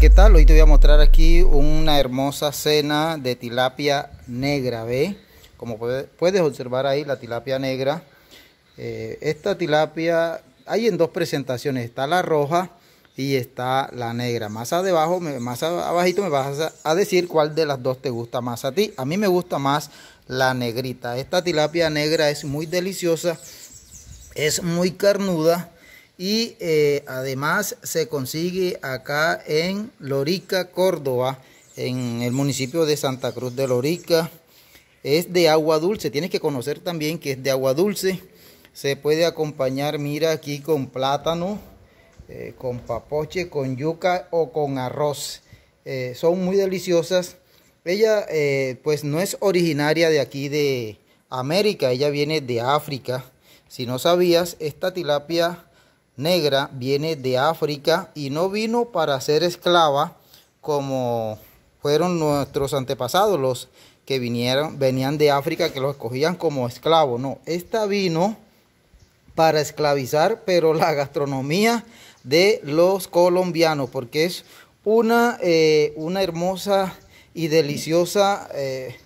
¿Qué tal? Hoy te voy a mostrar aquí una hermosa cena de tilapia negra, ¿ve? Como puedes observar ahí, la tilapia negra. Eh, esta tilapia hay en dos presentaciones, está la roja y está la negra. Más abajo, más abajito me vas a decir cuál de las dos te gusta más a ti. A mí me gusta más la negrita. Esta tilapia negra es muy deliciosa, es muy carnuda y eh, además se consigue acá en Lorica, Córdoba, en el municipio de Santa Cruz de Lorica. Es de agua dulce, tienes que conocer también que es de agua dulce. Se puede acompañar, mira aquí, con plátano, eh, con papoche, con yuca o con arroz. Eh, son muy deliciosas. Ella pues no es originaria de aquí de América, ella viene de África. Si no sabías, esta tilapia negra viene de África y no vino para ser esclava como fueron nuestros antepasados, los que vinieron, venían de África, que los escogían como esclavos. No, esta vino para esclavizar, pero la gastronomía de los colombianos, porque es una, eh, una hermosa y deliciosa eh,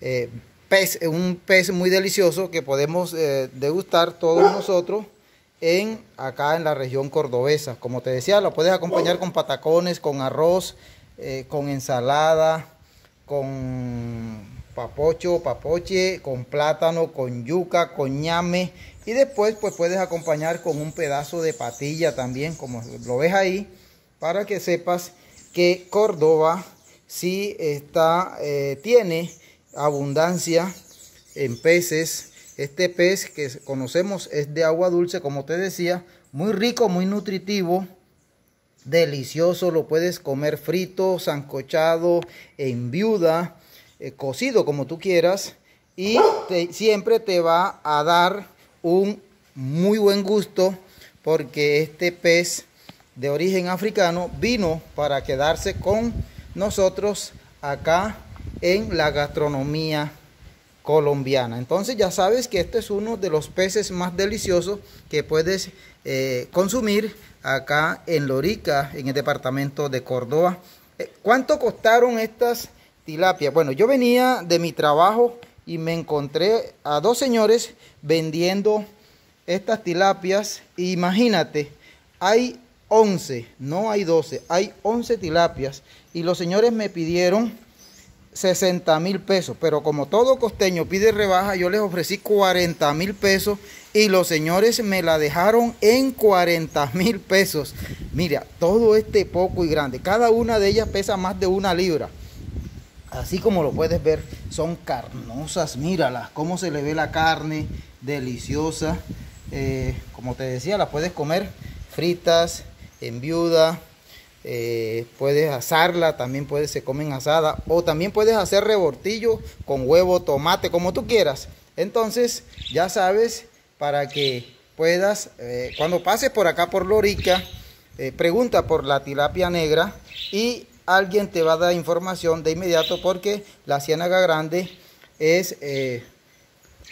eh, pez, un pez muy delicioso que podemos degustar todos nosotros acá en la región cordobesa. Como te decía, lo puedes acompañar con patacones, con arroz, eh, con ensalada, con papocho, papoche, con plátano, con yuca, con ñame. Y después pues puedes acompañar con un pedazo de patilla también, como lo ves ahí, para que sepas que Córdoba sí está, eh, tiene abundancia en peces, este pez que conocemos es de agua dulce, como te decía, muy rico, muy nutritivo, delicioso, lo puedes comer frito, sancochado, en viuda, eh, cocido como tú quieras y siempre te va a dar un muy buen gusto porque este pez de origen africano vino para quedarse con nosotros acá en la gastronomía colombiana. Entonces ya sabes que este es uno de los peces más deliciosos que puedes eh, consumir acá en Lorica, en el departamento de Córdoba. Eh, ¿Cuánto costaron estas tilapias? Bueno, yo venía de mi trabajo y me encontré a dos señores vendiendo estas tilapias. E imagínate, hay 11, no hay 12, hay 11 tilapias y los señores me pidieron 60 mil pesos. Pero como todo costeño pide rebaja, yo les ofrecí 40 mil pesos y los señores me la dejaron en 40 mil pesos. Mira, todo este poco y grande. Cada una de ellas pesa más de una libra. Así como lo puedes ver, son carnosas. Míralas, cómo se le ve la carne, deliciosa. Eh, como te decía, las puedes comer fritas, en viuda eh, puedes asarla, también puedes, se comen asada, o también puedes hacer rebortillo con huevo, tomate, como tú quieras. Entonces, ya sabes, para que puedas, eh, cuando pases por acá por Lorica, eh, pregunta por la tilapia negra y alguien te va a dar información de inmediato porque la ciénaga grande es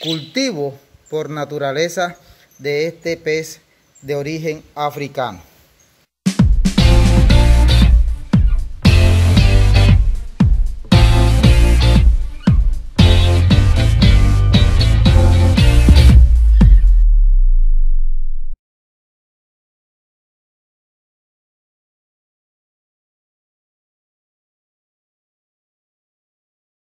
cultivo por naturaleza de este pez de origen africano.